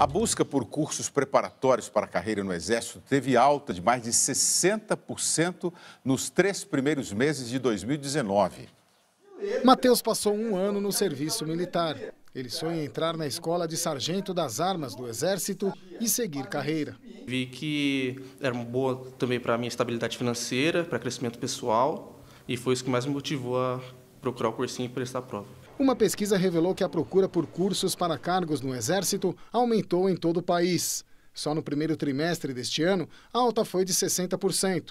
A busca por cursos preparatórios para a carreira no Exército teve alta de mais de 60% nos três primeiros meses de 2019. Matheus passou um ano no serviço militar. Ele sonha entrar na escola de sargento das armas do Exército e seguir carreira. Vi que era boa também para a minha estabilidade financeira, para crescimento pessoal, e foi isso que mais me motivou a procurar o cursinho e prestar prova. Uma pesquisa revelou que a procura por cursos para cargos no Exército aumentou em todo o país. Só no primeiro trimestre deste ano, a alta foi de 60%.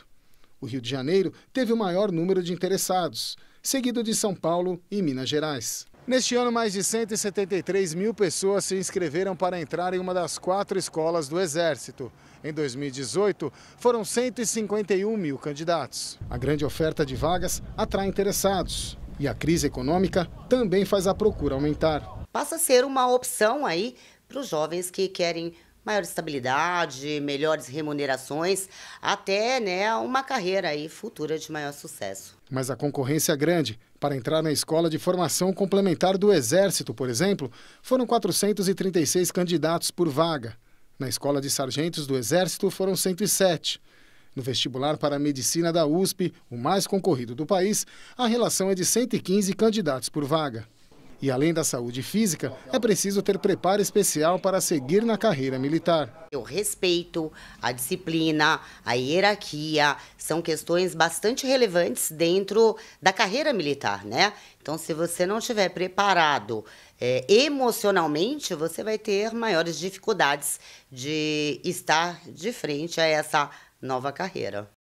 O Rio de Janeiro teve o maior número de interessados, seguido de São Paulo e Minas Gerais. Neste ano, mais de 173 mil pessoas se inscreveram para entrar em uma das quatro escolas do Exército. Em 2018, foram 151 mil candidatos. A grande oferta de vagas atrai interessados. E a crise econômica também faz a procura aumentar. Passa a ser uma opção aí para os jovens que querem maior estabilidade, melhores remunerações, até né, uma carreira aí futura de maior sucesso. Mas a concorrência é grande. Para entrar na escola de formação complementar do Exército, por exemplo, foram 436 candidatos por vaga. Na escola de sargentos do Exército foram 107. No vestibular para a medicina da USP, o mais concorrido do país, a relação é de 115 candidatos por vaga. E além da saúde física, é preciso ter preparo especial para seguir na carreira militar. O respeito, a disciplina, a hierarquia são questões bastante relevantes dentro da carreira militar, né? Então, se você não estiver preparado é, emocionalmente, você vai ter maiores dificuldades de estar de frente a essa nova carreira.